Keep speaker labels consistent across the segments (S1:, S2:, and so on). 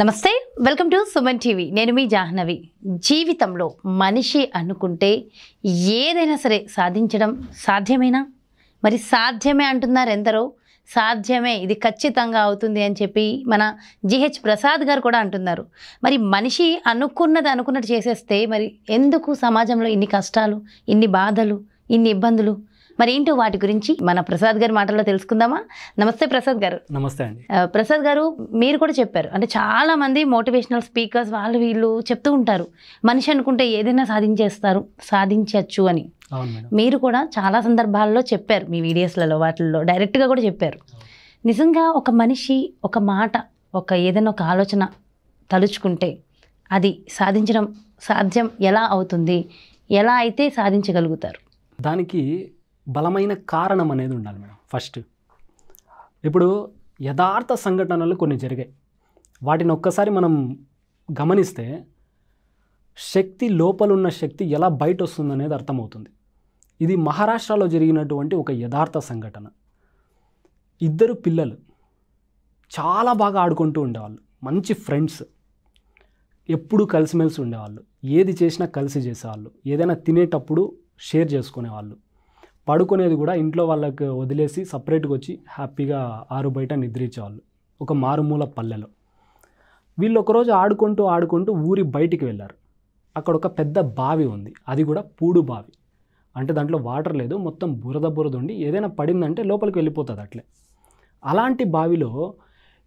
S1: నమస్తే welcome to Suman TV నేను మీ జాహ్నవి జీవితంలో మనిషి అనుకుంటే ఏదైనా సరే సాధించడం సాధ్యమేనా మరి సాధ్యమే అంటున్నారు ఎందరో సాధ్యమే ఇది ఖచ్చితంగా అవుతుంది అని చెప్పి మన జిహెచ్ ప్రసాద్ గారు కూడా అంటున్నారు మరి మనిషి అనుకున్నది అనుకున్నట్టు చేసేస్తే మరి ఎందుకు సమాజంలో ఇన్ని కష్టాలు ఇన్ని బాధలు ఇన్ని ఇబ్బందులు మరి ఏంటో వాటి గురించి మన ప్రసాద్ గారి మాటల్లో తెలుసుకుందామా నమస్తే ప్రసాద్ గారు నమస్తే అండి ప్రసాద్ గారు మీరు కూడా చెప్పారు అంటే చాలా మంది మోటివేషనల్ స్పీకర్స్ వాళ్ళు వీళ్ళు చెప్తూ ఉంటారు మనిషి అనుకుంటే ఏదైనా సాధించేస్తారు సాధించవచ్చు అని మీరు కూడా చాలా సందర్భాల్లో చెప్పారు మీ వీడియోస్లలో వాటిల్లో డైరెక్ట్గా కూడా చెప్పారు నిజంగా ఒక మనిషి ఒక మాట ఒక ఏదైనా ఒక ఆలోచన తలుచుకుంటే అది సాధించడం సాధ్యం ఎలా అవుతుంది ఎలా అయితే
S2: సాధించగలుగుతారు దానికి బలమైన కారణం అనేది ఉండాలి మేడం ఫస్ట్ ఇప్పుడు యథార్థ సంఘటనలు కొన్ని జరిగాయి వాటిని ఒక్కసారి మనం గమనిస్తే శక్తి లోపలున్న శక్తి ఎలా బయట వస్తుందనేది అర్థమవుతుంది ఇది మహారాష్ట్రలో జరిగినటువంటి ఒక యథార్థ సంఘటన ఇద్దరు పిల్లలు చాలా బాగా ఆడుకుంటూ ఉండేవాళ్ళు మంచి ఫ్రెండ్స్ ఎప్పుడూ కలిసిమెలిసి ఉండేవాళ్ళు ఏది చేసినా కలిసి చేసేవాళ్ళు ఏదైనా తినేటప్పుడు షేర్ చేసుకునేవాళ్ళు పడుకునేది కూడా ఇంట్లో వాళ్ళకి వదిలేసి సపరేట్గా వచ్చి హ్యాపీగా ఆరు బయట నిద్రించేవాళ్ళు ఒక మారుమూల పల్లెలో వీళ్ళు ఒకరోజు ఆడుకుంటూ ఆడుకుంటూ ఊరి బయటికి వెళ్ళారు అక్కడ ఒక పెద్ద బావి ఉంది అది కూడా పూడు బావి అంటే దాంట్లో వాటర్ లేదు మొత్తం బురద బురద ఉండి ఏదైనా పడిందంటే లోపలికి వెళ్ళిపోతుంది అట్లే అలాంటి బావిలో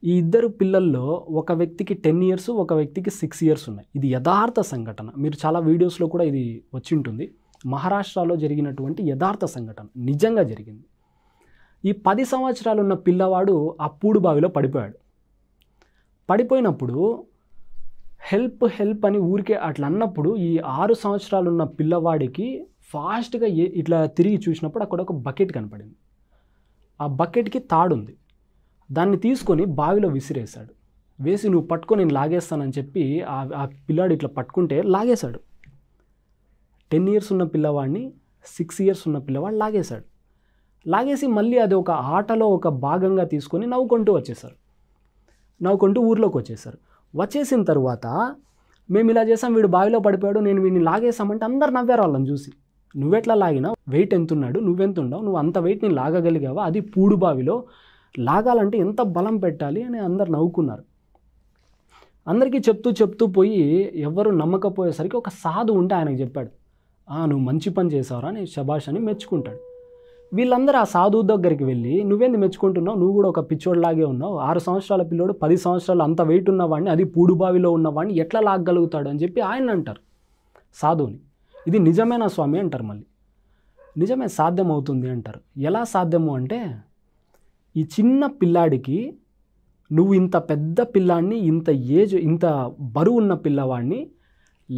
S2: ఈ ఇద్దరు పిల్లల్లో ఒక వ్యక్తికి టెన్ ఇయర్స్ ఒక వ్యక్తికి సిక్స్ ఇయర్స్ ఉన్నాయి ఇది యథార్థ సంఘటన మీరు చాలా వీడియోస్లో కూడా ఇది వచ్చి ఉంటుంది మహారాష్ట్రలో జరిగినటువంటి యథార్థ సంఘటన నిజంగా జరిగింది ఈ పది సంవత్సరాలు ఉన్న పిల్లవాడు ఆ పూడు బావిలో పడిపోయాడు పడిపోయినప్పుడు హెల్ప్ హెల్ప్ అని ఊరికే అట్లా అన్నప్పుడు ఈ ఆరు సంవత్సరాలు ఉన్న పిల్లవాడికి ఫాస్ట్గా ఇట్లా తిరిగి చూసినప్పుడు అక్కడ ఒక బకెట్ కనపడింది ఆ బకెట్కి తాడుంది దాన్ని తీసుకొని బావిలో విసిరేశాడు వేసి నువ్వు పట్టుకొని నేను లాగేస్తానని చెప్పి ఆ పిల్లాడు ఇట్లా పట్టుకుంటే లాగేశాడు టెన్ ఇయర్స్ ఉన్న పిల్లవాడిని సిక్స్ ఇయర్స్ ఉన్న పిల్లవాడు లాగేశాడు లాగేసి మళ్ళీ అది ఒక ఆటలో ఒక భాగంగా తీసుకొని నవ్వుకుంటూ వచ్చేసారు నవ్వుకుంటూ ఊర్లోకి వచ్చేసారు వచ్చేసిన తర్వాత మేము ఇలా చేసాం వీడు బావిలో పడిపోయాడు నేను వీడిని లాగేసామంటే అందరు నవ్వారు వాళ్ళని చూసి నువ్వెట్లా లాగినా వెయిట్ ఎంతున్నాడు నువ్వెంత ఉన్నావు నువ్వు అంత వెయిట్ని లాగగలిగావా అది పూడు బావిలో లాగాలంటే ఎంత బలం పెట్టాలి అని అందరు నవ్వుకున్నారు అందరికీ చెప్తూ చెప్తూ పోయి ఎవరు నమ్మకపోయేసరికి ఒక సాధు ఉంటే ఆయనకు చెప్పాడు ఆ నువ్వు మంచి పని చేసావురా నేను శభాష్ అని మెచ్చుకుంటాడు వీళ్ళందరూ ఆ సాధువు దగ్గరికి వెళ్ళి నువ్వేంది మెచ్చుకుంటున్నావు నువ్వు కూడా ఒక పిచ్చోడ్లాగే ఉన్నావు ఆరు సంవత్సరాల పిల్లోడు పది సంవత్సరాలు అంత వెయిట్ ఉన్నవాడిని అది పూడుబావిలో ఉన్నవాడిని ఎట్లా లాగలుగుతాడు అని చెప్పి ఆయన అంటారు సాధువుని ఇది నిజమైన స్వామి అంటారు మళ్ళీ నిజమే సాధ్యమవుతుంది అంటారు ఎలా సాధ్యము అంటే ఈ చిన్న పిల్లాడికి నువ్వు ఇంత పెద్ద పిల్లాడిని ఇంత ఏజ్ ఇంత బరువు ఉన్న పిల్లవాడిని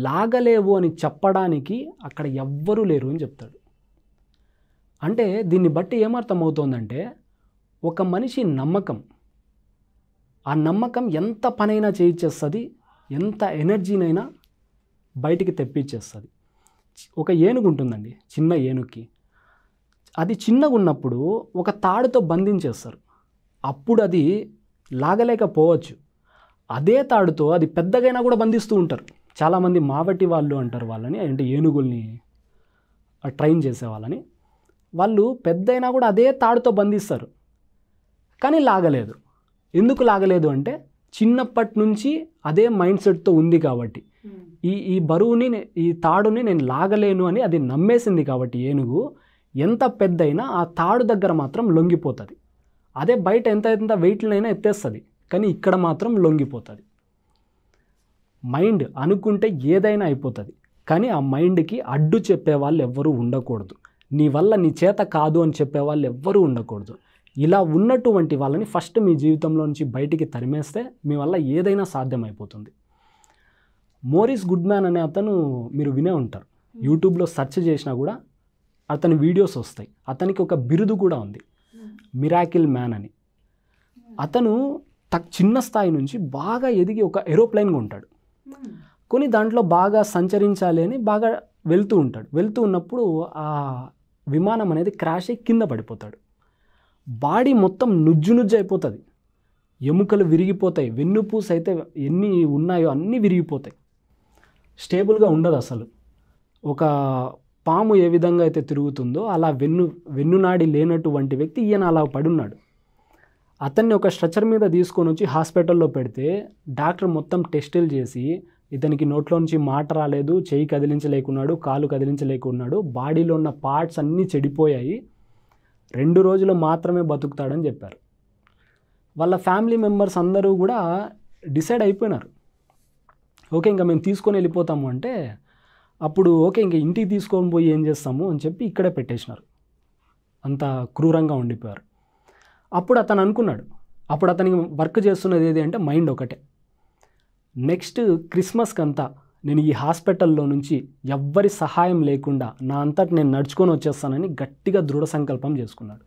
S2: లాగలేవు అని చెప్పడానికి అక్కడ ఎవ్వరూ లేరు అని చెప్తాడు అంటే దీన్ని బట్టి ఏమర్థమవుతోందంటే ఒక మనిషి నమ్మకం ఆ నమ్మకం ఎంత పనైనా చేయించేస్తుంది ఎంత ఎనర్జీనైనా బయటికి తెప్పించేస్తుంది ఒక ఏనుగు ఉంటుందండి చిన్న ఏనుగుకి అది చిన్నగా ఉన్నప్పుడు ఒక తాడుతో బంధించేస్తారు అప్పుడు అది లాగలేకపోవచ్చు అదే తాడుతో అది పెద్దగైనా కూడా బంధిస్తూ ఉంటారు చాలామంది మావటి వాళ్ళు అంటారు వాళ్ళని అంటే ఏనుగుల్ని ట్రైన్ చేసే వాళ్ళని వాళ్ళు పెద్దయినా కూడా అదే తాడుతో బంధిస్తారు కానీ లాగలేదు ఎందుకు లాగలేదు అంటే చిన్నప్పటి నుంచి అదే మైండ్ సెట్తో ఉంది కాబట్టి hmm. ఈ ఈ బరువుని ఈ తాడుని నేను లాగలేను అని అది నమ్మేసింది కాబట్టి ఏనుగు ఎంత పెద్దయినా ఆ తాడు దగ్గర మాత్రం లొంగిపోతుంది అదే బయట ఎంత ఎంత వెయిట్లనైనా ఎత్తేస్తుంది కానీ ఇక్కడ మాత్రం లొంగిపోతుంది మైండ్ అనుకుంటే ఏదైనా అయిపోతుంది కానీ ఆ మైండ్కి అడ్డు చెప్పే వాళ్ళు ఎవ్వరూ ఉండకూడదు నీ వల్ల నీ చేత కాదు అని చెప్పే వాళ్ళు ఎవ్వరూ ఉండకూడదు ఇలా ఉన్నటువంటి వాళ్ళని ఫస్ట్ మీ జీవితంలో నుంచి బయటికి తరిమేస్తే మీ వల్ల ఏదైనా సాధ్యమైపోతుంది మోరిస్ గుడ్మ్యాన్ అనే అతను మీరు వినే ఉంటారు యూట్యూబ్లో సెర్చ్ చేసినా కూడా అతని వీడియోస్ వస్తాయి అతనికి ఒక బిరుదు కూడా ఉంది మిరాకిల్ మ్యాన్ అని అతను తక్ చిన్న స్థాయి నుంచి బాగా ఎదిగి ఒక ఏరోప్లైన్గా ఉంటాడు కొని దాంట్లో బాగా సంచరించాలి అని బాగా వెళ్తూ ఉంటాడు వెళ్తూ ఉన్నప్పుడు ఆ విమానం అనేది క్రాష్ అయ్యి కింద పడిపోతాడు బాడీ మొత్తం నుజ్జు నుజ్జు అయిపోతుంది ఎముకలు విరిగిపోతాయి వెన్నుపూస అయితే ఎన్ని ఉన్నాయో అన్నీ విరిగిపోతాయి స్టేబుల్గా ఉండదు అసలు ఒక పాము ఏ విధంగా అయితే తిరుగుతుందో అలా వెన్ను వెన్నునాడి లేనటువంటి వ్యక్తి ఈయన అలా పడున్నాడు అతన్ని ఒక స్ట్రెచర్ మీద తీసుకొని వచ్చి హాస్పిటల్లో పెడితే డాక్టర్ మొత్తం టెస్టులు చేసి ఇతనికి నోట్లో నుంచి మాట రాలేదు చేయి కదిలించలేకున్నాడు కాలు కదిలించలేకున్నాడు బాడీలో ఉన్న పార్ట్స్ అన్నీ చెడిపోయాయి రెండు రోజులు మాత్రమే బతుకుతాడని చెప్పారు వాళ్ళ ఫ్యామిలీ మెంబర్స్ అందరూ కూడా డిసైడ్ అయిపోయినారు ఓకే ఇంకా మేము తీసుకొని వెళ్ళిపోతాము అంటే అప్పుడు ఓకే ఇంకా ఇంటికి తీసుకొని పోయి ఏం చేస్తాము అని చెప్పి ఇక్కడే పెట్టేసినారు అంత క్రూరంగా ఉండిపోయారు అప్పుడు అతను అనుకున్నాడు అప్పుడు అతనికి వర్క్ చేస్తున్నది ఏది అంటే మైండ్ ఒకటే నెక్స్ట్ క్రిస్మస్కి అంతా నేను ఈ హాస్పిటల్లో నుంచి ఎవ్వరి సహాయం లేకుండా నా అంతటి నేను నడుచుకొని వచ్చేస్తానని గట్టిగా దృఢ సంకల్పం చేసుకున్నాడు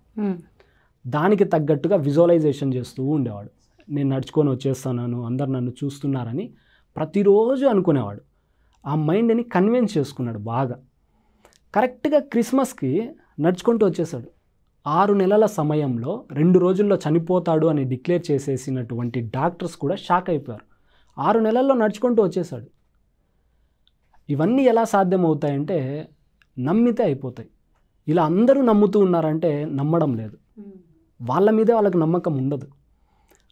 S2: దానికి తగ్గట్టుగా విజువలైజేషన్ చేస్తూ ఉండేవాడు నేను నడుచుకొని వచ్చేస్తాను అందరు నన్ను చూస్తున్నారని ప్రతిరోజు అనుకునేవాడు ఆ మైండ్ని కన్విన్స్ చేసుకున్నాడు బాగా కరెక్ట్గా క్రిస్మస్కి నడుచుకుంటూ వచ్చేసాడు ఆరు నెలల సమయంలో రెండు రోజుల్లో చనిపోతాడు అని డిక్లేర్ చేసేసినటువంటి డాక్టర్స్ కూడా షాక్ అయిపోయారు ఆరు నెలల్లో నడుచుకుంటూ వచ్చేసాడు ఇవన్నీ ఎలా సాధ్యమవుతాయంటే నమ్మితే అయిపోతాయి ఇలా అందరూ నమ్ముతూ ఉన్నారంటే నమ్మడం లేదు వాళ్ళ మీదే వాళ్ళకి నమ్మకం ఉండదు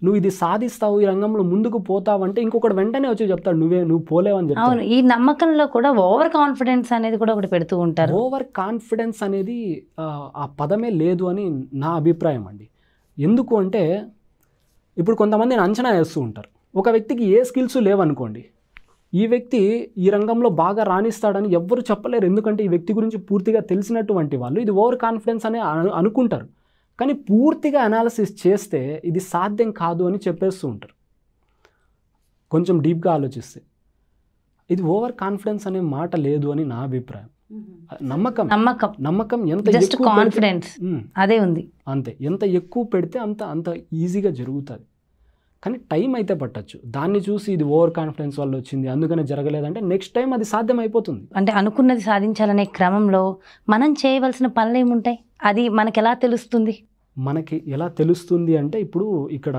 S2: నువ్వు ఇది సాధిస్తావు ఈ రంగంలో ముందుకు పోతావు అంటే ఇంకొకటి వెంటనే వచ్చి చెప్తాడు నువ్వే నువ్వు పోలేవని చెప్తావు ఈ నమ్మకంలో కూడా ఓవర్ కాన్ఫిడెన్స్ అనేది కూడా ఒకటి పెడుతూ ఉంటారు ఓవర్ కాన్ఫిడెన్స్ అనేది ఆ పదమే లేదు అని నా అభిప్రాయం అండి ఎందుకు అంటే ఇప్పుడు కొంతమంది అంచనా వేస్తూ ఉంటారు ఒక వ్యక్తికి ఏ స్కిల్స్ లేవనుకోండి ఈ వ్యక్తి ఈ రంగంలో బాగా రాణిస్తాడని ఎవ్వరు చెప్పలేరు ఎందుకంటే ఈ వ్యక్తి గురించి పూర్తిగా తెలిసినటువంటి వాళ్ళు ఇది ఓవర్ కాన్ఫిడెన్స్ అని అనుకుంటారు కానీ పూర్తిగా అనాలిసిస్ చేస్తే ఇది సాధ్యం కాదు అని చెప్పేస్తూ ఉంటారు కొంచెం డీప్గా ఆలోచిస్తే ఇది ఓవర్ కాన్ఫిడెన్స్ అనే మాట లేదు అని నా అభిప్రాయం నమ్మకం నమ్మకం నమ్మకం ఎంత జస్ట్ కాన్ఫిడెన్స్ అదే ఉంది అంతే ఎంత ఎక్కువ పెడితే అంత అంత ఈజీగా జరుగుతుంది కానీ టైం అయితే పట్టచ్చు దాన్ని చూసి ఇది ఓవర్ కాన్ఫిడెన్స్ వల్ల వచ్చింది అందుకనే జరగలేదంటే నెక్స్ట్ టైం అది సాధ్యం అయిపోతుంది
S1: అంటే అనుకున్నది సాధించాలనే క్రమంలో మనం చేయవలసిన పనులు ఏముంటాయి అది మనకి ఎలా తెలుస్తుంది
S2: మనకి ఎలా తెలుస్తుంది అంటే ఇప్పుడు ఇక్కడ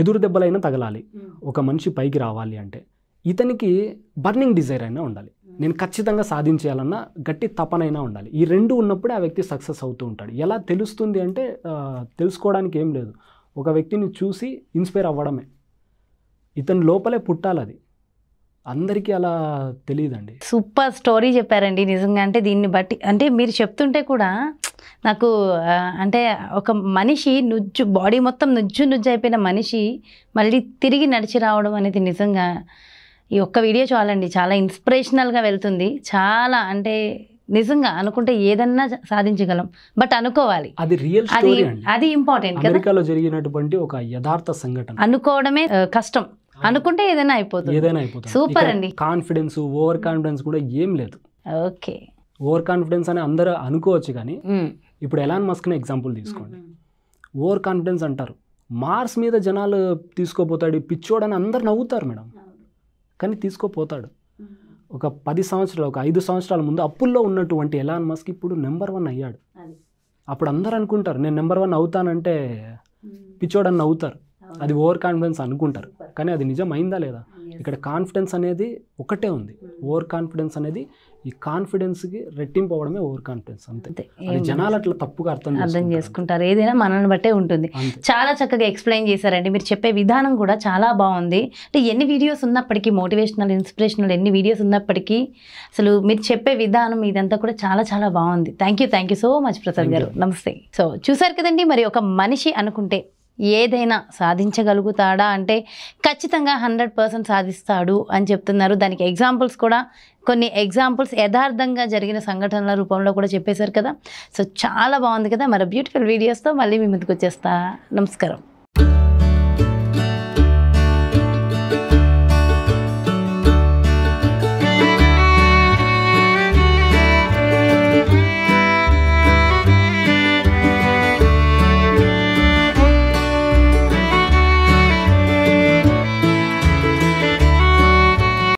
S2: ఎదురు దెబ్బలైనా తగలాలి ఒక మనిషి పైకి రావాలి అంటే ఇతనికి బర్నింగ్ డిజైర్ అయినా ఉండాలి నేను ఖచ్చితంగా సాధించేయాలన్నా గట్టి తపనైనా ఉండాలి ఈ రెండు ఉన్నప్పుడే ఆ వ్యక్తి సక్సెస్ అవుతూ ఉంటాడు ఎలా తెలుస్తుంది అంటే తెలుసుకోవడానికి ఏం లేదు ఒక వ్యక్తిని చూసి ఇన్స్పైర్ అవ్వడమే ఇతని లోపలే పుట్టాలి అది అందరికీ అలా తెలియదండి
S1: సూపర్ స్టోరీ చెప్పారండి నిజంగా అంటే దీన్ని బట్టి అంటే మీరు చెప్తుంటే కూడా నాకు అంటే ఒక మనిషి నుజ్జు బాడీ మొత్తం నుజ్జు నుజ్జు అయిపోయిన మనిషి మళ్ళీ తిరిగి నడిచి రావడం అనేది నిజంగా ఈ ఒక్క వీడియో చాలండి చాలా ఇన్స్పిరేషనల్గా వెళ్తుంది చాలా అంటే నిజంగా అనుకుంటే ఏదన్నా సాధించగలం బట్ అనుకోవాలి అది రియల్ అది అది ఇంపార్టెంట్ అమెరికాలో
S2: జరిగినటువంటి ఒక యథార్థ సంఘటన అనుకోవడమే కష్టం
S1: అనుకుంటే ఏదైనా అయిపోతుంది ఏదైనా అయిపోతుంది సూపర్ అండి
S2: కాన్ఫిడెన్స్ ఓవర్ కాన్ఫిడెన్స్ కూడా ఏం లేదు ఓకే ఓవర్ కాన్ఫిడెన్స్ అని అందరు అనుకోవచ్చు కానీ ఇప్పుడు ఎలాన్ మస్క్ని ఎగ్జాంపుల్ తీసుకోండి ఓవర్ కాన్ఫిడెన్స్ అంటారు మార్స్ మీద జనాలు తీసుకోపోతాడు పిచ్చోడని అందరు నవ్వుతారు మేడం కానీ తీసుకోపోతాడు ఒక పది సంవత్సరాలు ఒక ఐదు సంవత్సరాల ముందు అప్పుల్లో ఉన్నటువంటి ఎలాన్ మస్క్ ఇప్పుడు నెంబర్ వన్ అయ్యాడు అప్పుడు అందరు అనుకుంటారు నేను నెంబర్ వన్ అవుతానంటే పిచ్చోడని నవ్వుతారు అది ఓవర్ కాన్ఫిడెన్స్ అనుకుంటారు కానీ అది నిజం అయిందా లేదా ఇక్కడ కాన్ఫిడెన్స్ అనేది ఒకటే ఉంది ఓవర్ hmm. కాన్ఫిడెన్స్ అనేది ఈ కాన్ఫిడెన్స్కి రెట్టింపు అవడమే ఓవర్ కాన్ఫిడెన్స్ అంతే అది జనాలు అట్లా తప్పుగా అర్థం అర్థం
S1: చేసుకుంటారు ఏదైనా మనల్ని బట్టే ఉంటుంది చాలా చక్కగా ఎక్స్ప్లెయిన్ చేశారండి మీరు చెప్పే విధానం కూడా చాలా బాగుంది అంటే ఎన్ని వీడియోస్ ఉన్నప్పటికీ మోటివేషనల్ ఇన్స్పిరేషనల్ ఎన్ని వీడియోస్ ఉన్నప్పటికీ అసలు మీరు చెప్పే విధానం ఇదంతా కూడా చాలా చాలా బాగుంది thank you thank you so much Prasad garu నమస్తే సో చూసారు కదండి మరి ఒక మనిషి అనుకుంటే ఏదైనా సాధించగలుగుతాడా అంటే ఖచ్చితంగా హండ్రెడ్ పర్సెంట్ సాధిస్తాడు అని చెప్తున్నారు దానికి ఎగ్జాంపుల్స్ కూడా కొన్ని ఎగ్జాంపుల్స్ యథార్థంగా జరిగిన సంఘటనల రూపంలో కూడా చెప్పేశారు కదా సో చాలా బాగుంది కదా మరి బ్యూటిఫుల్ వీడియోస్తో మళ్ళీ మీ ముందుకు వచ్చేస్తా నమస్కారం